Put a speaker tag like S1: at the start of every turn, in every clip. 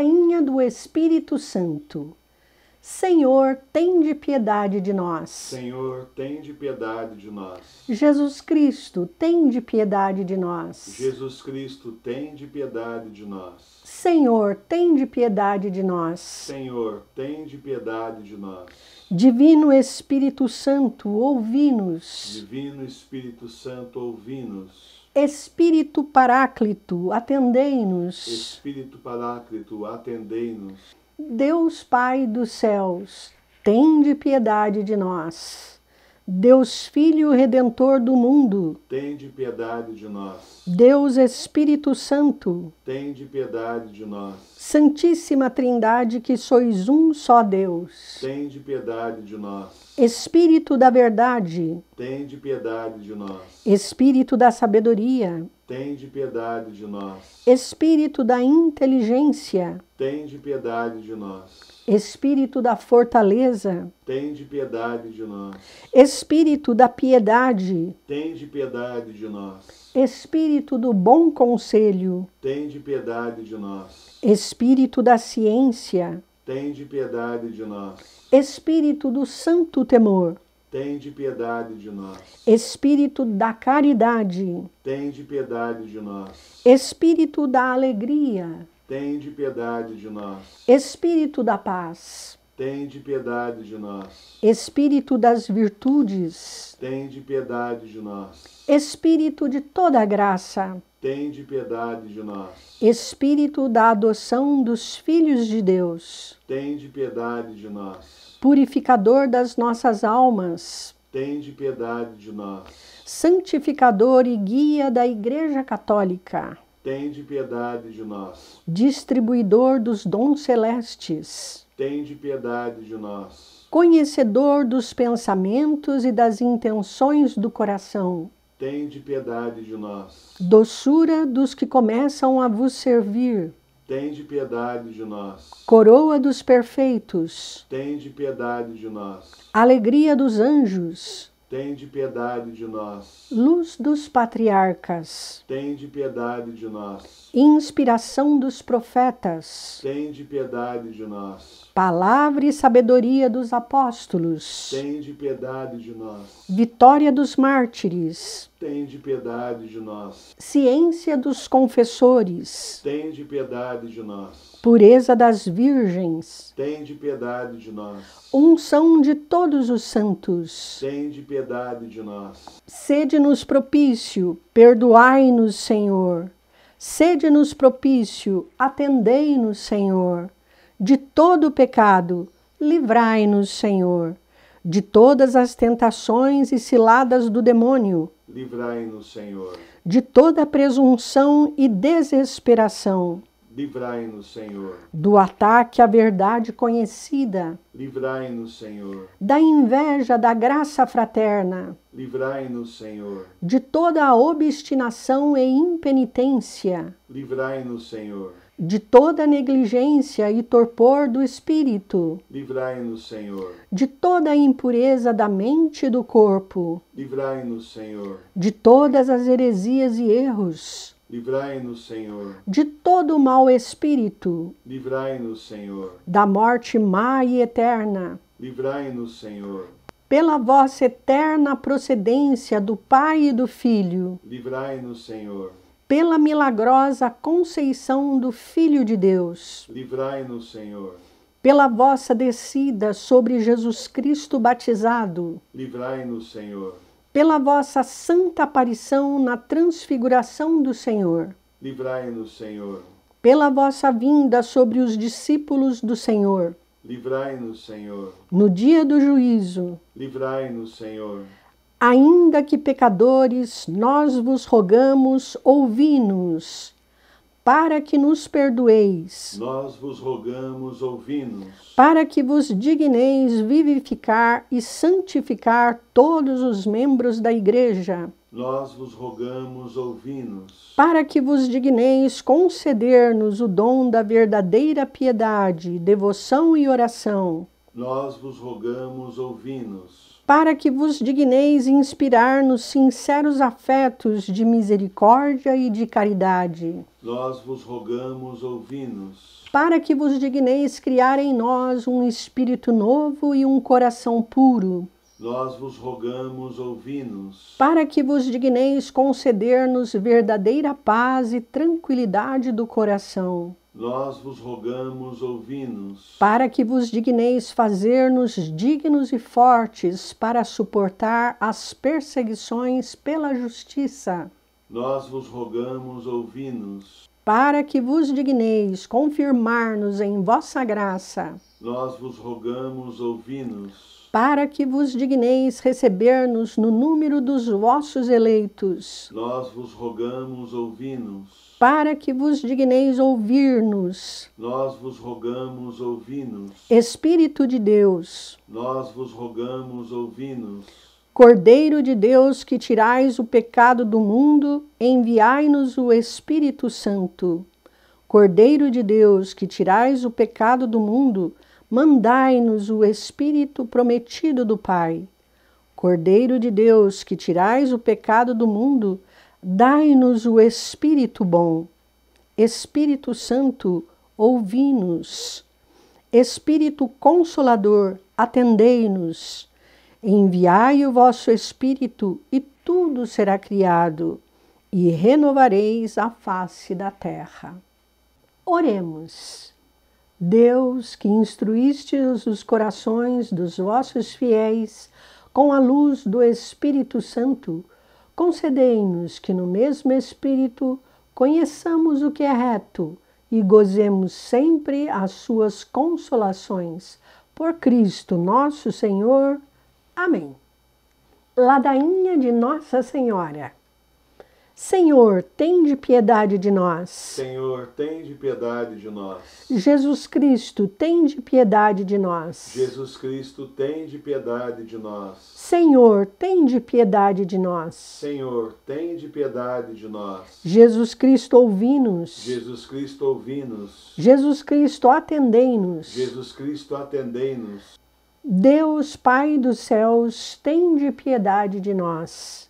S1: Rainha do Espírito Santo. Senhor, tem de piedade de nós.
S2: Senhor, tem de piedade de nós.
S1: Jesus Cristo, tem de piedade de nós.
S2: Jesus Cristo, tem de piedade de nós.
S1: Senhor, tem de piedade de nós.
S2: Senhor, tem de piedade de nós. Divino
S1: Espírito Santo, ouvi-nos.
S2: Divino Espírito Santo, ouvi-nos.
S1: Espírito Paráclito, atendei-nos.
S2: Espírito Paráclito, atendei-nos.
S1: Deus Pai dos céus, tende piedade de nós. Deus Filho Redentor do mundo,
S2: tende piedade de nós.
S1: Deus Espírito Santo,
S2: tende piedade de nós.
S1: Santíssima Trindade, que sois um só Deus,
S2: tende piedade de
S1: nós. Espírito da verdade,
S2: de piedade de nós. Espírito da
S1: sabedoria,
S2: de piedade de nós.
S1: Espírito da inteligência,
S2: de piedade de nós.
S1: Espírito da fortaleza,
S2: de piedade de nós.
S1: Espírito da piedade,
S2: de piedade de nós.
S1: Espírito do bom conselho,
S2: de piedade de nós.
S1: Espírito da ciência,
S2: Tende piedade de nós.
S1: Espírito do santo temor.
S2: Tende piedade de nós.
S1: Espírito da caridade.
S2: Tende piedade de nós.
S1: Espírito da alegria.
S2: Tende piedade de nós.
S1: Espírito da paz.
S2: Tende piedade de nós.
S1: Espírito das virtudes.
S2: Tende piedade de nós.
S1: Espírito de toda graça
S2: tem de piedade de nós.
S1: Espírito da adoção dos filhos de Deus.
S2: tem de piedade de nós.
S1: Purificador das nossas almas.
S2: tem de piedade de nós.
S1: Santificador e guia da Igreja Católica.
S2: tem de piedade de nós.
S1: Distribuidor dos dons celestes.
S2: tem de piedade de nós.
S1: Conhecedor dos pensamentos e das intenções do coração
S2: Tende piedade de nós.
S1: Doçura dos que começam a vos servir.
S2: Tende piedade de nós.
S1: Coroa dos perfeitos.
S2: Tende piedade de nós.
S1: Alegria dos anjos
S2: tem de piedade de nós.
S1: Luz dos patriarcas.
S2: tem de piedade de nós.
S1: Inspiração dos profetas.
S2: tem de piedade de nós.
S1: Palavra e sabedoria dos apóstolos.
S2: tem de piedade de nós.
S1: Vitória dos mártires.
S2: tem de piedade de nós.
S1: Ciência dos confessores.
S2: tem de piedade de nós
S1: pureza das virgens.
S2: de piedade de nós.
S1: Unção de todos os santos.
S2: de piedade de nós.
S1: Sede-nos propício, perdoai-nos, Senhor. Sede-nos propício, atendei-nos, Senhor. De todo pecado, livrai-nos, Senhor. De todas as tentações e ciladas do demônio,
S2: livrai-nos, Senhor.
S1: De toda presunção e desesperação,
S2: Livrai-nos, Senhor.
S1: Do ataque à verdade conhecida.
S2: Livrai-nos, Senhor.
S1: Da inveja da graça fraterna.
S2: Livrai-nos, Senhor.
S1: De toda a obstinação e impenitência.
S2: Livrai-nos, Senhor.
S1: De toda negligência e torpor do espírito.
S2: Livrai-nos, Senhor.
S1: De toda impureza da mente e do corpo.
S2: Livrai-nos, Senhor.
S1: De todas as heresias e erros.
S2: Livrai-nos, Senhor,
S1: de todo mau espírito.
S2: Livrai-nos, Senhor,
S1: da morte má e eterna.
S2: Livrai-nos, Senhor,
S1: pela vossa eterna procedência do Pai e do Filho.
S2: Livrai-nos, Senhor,
S1: pela milagrosa conceição do Filho de Deus.
S2: Livrai-nos, Senhor,
S1: pela vossa descida sobre Jesus Cristo batizado.
S2: Livrai-nos, Senhor
S1: pela vossa santa aparição na transfiguração do Senhor.
S2: Livrai-nos, Senhor.
S1: Pela vossa vinda sobre os discípulos do Senhor.
S2: Livrai-nos, Senhor.
S1: No dia do juízo.
S2: Livrai-nos, Senhor.
S1: Ainda que pecadores, nós vos rogamos, ouvi-nos para que nos perdoeis.
S2: Nós vos rogamos, ouvi
S1: Para que vos digneis vivificar e santificar todos os membros da Igreja.
S2: Nós vos rogamos, ouvi
S1: Para que vos digneis conceder-nos o dom da verdadeira piedade, devoção e oração.
S2: Nós vos rogamos, ouvi
S1: para que vos digneis inspirar nos sinceros afetos de misericórdia e de caridade.
S2: Nós vos rogamos, ouvi-nos.
S1: Para que vos digneis criar em nós um espírito novo e um coração puro.
S2: Nós vos rogamos, ouvi-nos. Para
S1: que vos digneis conceder-nos verdadeira paz e tranquilidade do coração
S2: nós vos rogamos, ouvi-nos.
S1: Para que vos digneis fazer-nos dignos e fortes para suportar as perseguições pela justiça.
S2: Nós vos rogamos, ouvi-nos.
S1: Para que vos digneis confirmar-nos em vossa graça.
S2: Nós vos rogamos, ouvi-nos
S1: para que vos digneis receber-nos no número dos vossos eleitos.
S2: Nós vos rogamos, ouvi-nos.
S1: Para que vos digneis ouvir-nos.
S2: Nós vos rogamos, ouvi-nos.
S1: Espírito de Deus.
S2: Nós vos rogamos, ouvi-nos.
S1: Cordeiro de Deus, que tirais o pecado do mundo, enviai-nos o Espírito Santo. Cordeiro de Deus, que tirais o pecado do mundo, enviai mandai-nos o Espírito prometido do Pai. Cordeiro de Deus, que tirais o pecado do mundo, dai-nos o Espírito bom. Espírito Santo, ouvi-nos. Espírito Consolador, atendei-nos. Enviai o vosso Espírito e tudo será criado, e renovareis a face da terra. Oremos. Deus, que instruíste os corações dos vossos fiéis com a luz do Espírito Santo, concedei-nos que no mesmo Espírito conheçamos o que é reto e gozemos sempre as suas consolações. Por Cristo nosso Senhor. Amém. Ladainha de Nossa Senhora. Senhor, tem de piedade de nós.
S2: Senhor, tem de piedade de nós.
S1: Jesus Cristo, tem de piedade de nós.
S2: Jesus Cristo, tem de piedade de nós.
S1: Senhor, tem de piedade de nós.
S2: Senhor, tem de piedade de nós. Jesus
S1: Cristo, ouvi-nos.
S2: Jesus Cristo, ouvi-nos.
S1: Jesus Cristo, atendei-nos.
S2: Jesus Cristo, atendei-nos.
S1: Deus, Pai dos céus, tem de piedade de nós.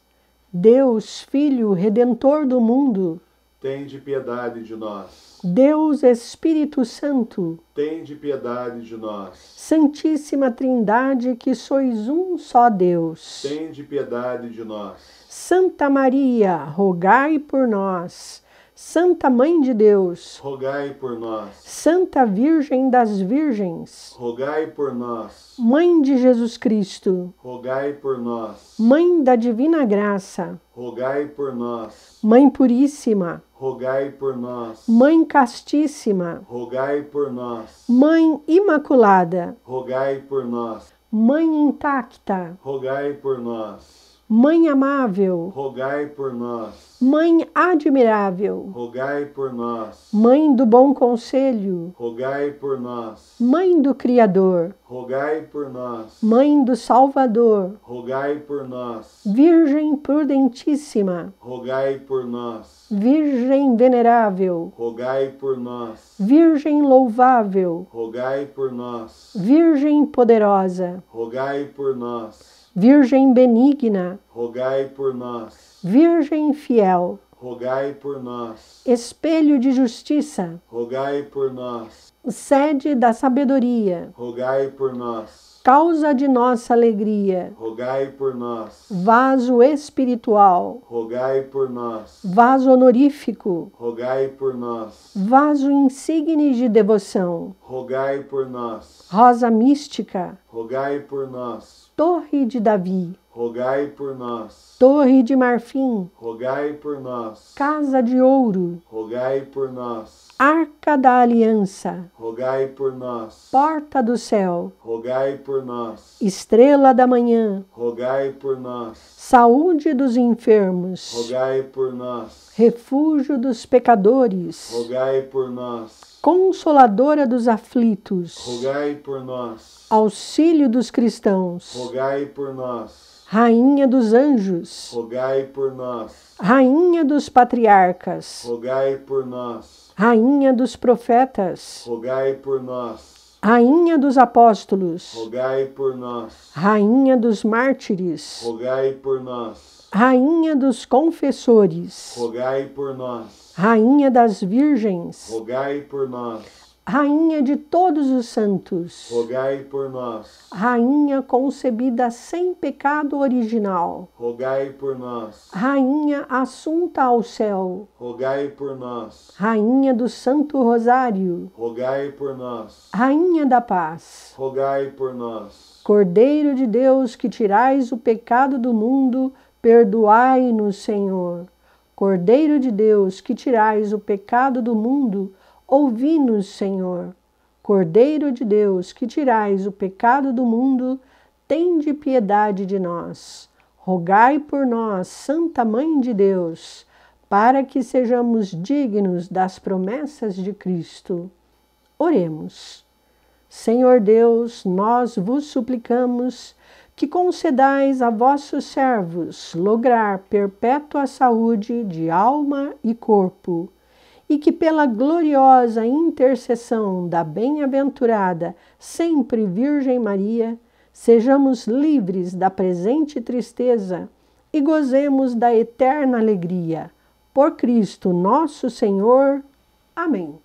S1: Deus, Filho, Redentor do mundo,
S2: Tem de piedade de nós.
S1: Deus Espírito Santo,
S2: Tem de piedade de nós.
S1: Santíssima Trindade, que sois um só Deus,
S2: Tem de piedade de nós.
S1: Santa Maria, rogai por nós. Santa Mãe de Deus,
S2: rogai por nós.
S1: Santa Virgem das Virgens,
S2: rogai por nós.
S1: Mãe de Jesus Cristo,
S2: rogai por nós.
S1: Mãe da Divina Graça,
S2: rogai por nós.
S1: Mãe Puríssima,
S2: rogai por nós.
S1: Mãe Castíssima,
S2: rogai por nós.
S1: Mãe Imaculada,
S2: rogai por nós.
S1: Mãe Intacta,
S2: rogai por nós.
S1: Mãe amável,
S2: rogai por nós.
S1: Mãe admirável,
S2: rogai por nós. Mãe
S1: do bom conselho,
S2: rogai por nós.
S1: Mãe do Criador,
S2: rogai por nós. Mãe do Salvador, rogai por nós.
S1: Virgem prudentíssima,
S2: rogai por nós.
S1: Virgem venerável,
S2: rogai por nós.
S1: Virgem louvável,
S2: rogai por nós.
S1: Virgem poderosa,
S2: rogai por nós.
S1: Virgem benigna,
S2: rogai por nós.
S1: Virgem fiel,
S2: rogai por nós.
S1: Espelho de justiça,
S2: rogai por nós.
S1: Sede da sabedoria,
S2: rogai por nós.
S1: Causa de nossa alegria,
S2: rogai por nós.
S1: Vaso espiritual,
S2: rogai por nós. Vaso
S1: honorífico,
S2: rogai por nós.
S1: Vaso insigne de devoção,
S2: rogai por nós.
S1: Rosa mística,
S2: rogai por nós.
S1: Torre de Davi,
S2: rogai por nós. Torre
S1: de Marfim,
S2: rogai por nós. Casa de Ouro, rogai por nós.
S1: Arca da Aliança,
S2: rogai por nós. Porta
S1: do Céu, rogai por nós. Estrela da Manhã, rogai por nós. Saúde dos enfermos,
S2: rogai por nós.
S1: Refúgio dos pecadores,
S2: rogai por nós
S1: consoladora dos aflitos. Rogai
S2: por nós.
S1: Auxílio dos cristãos.
S2: Rogai por nós.
S1: Rainha dos anjos.
S2: Rogai por nós.
S1: Rainha dos patriarcas.
S2: Rogai por nós.
S1: Rainha dos profetas.
S2: Rogai por nós.
S1: Rainha dos apóstolos.
S2: Rogai por nós.
S1: Rainha dos mártires.
S2: Rogai por nós.
S1: Rainha dos confessores.
S2: Rogai por nós.
S1: Rainha das Virgens,
S2: rogai por nós.
S1: Rainha de todos os santos,
S2: rogai por nós.
S1: Rainha concebida sem pecado original,
S2: rogai por nós.
S1: Rainha assunta ao céu,
S2: rogai por nós.
S1: Rainha do Santo Rosário,
S2: rogai por nós.
S1: Rainha da Paz,
S2: rogai por nós.
S1: Cordeiro de Deus que tirais o pecado do mundo, perdoai-nos, Senhor. Cordeiro de Deus, que tirais o pecado do mundo, ouvi-nos, Senhor. Cordeiro de Deus, que tirais o pecado do mundo, tende piedade de nós. Rogai por nós, Santa Mãe de Deus, para que sejamos dignos das promessas de Cristo. Oremos. Senhor Deus, nós vos suplicamos que concedais a vossos servos lograr perpétua saúde de alma e corpo, e que pela gloriosa intercessão da bem-aventurada sempre Virgem Maria, sejamos livres da presente tristeza e gozemos da eterna alegria. Por Cristo nosso Senhor. Amém.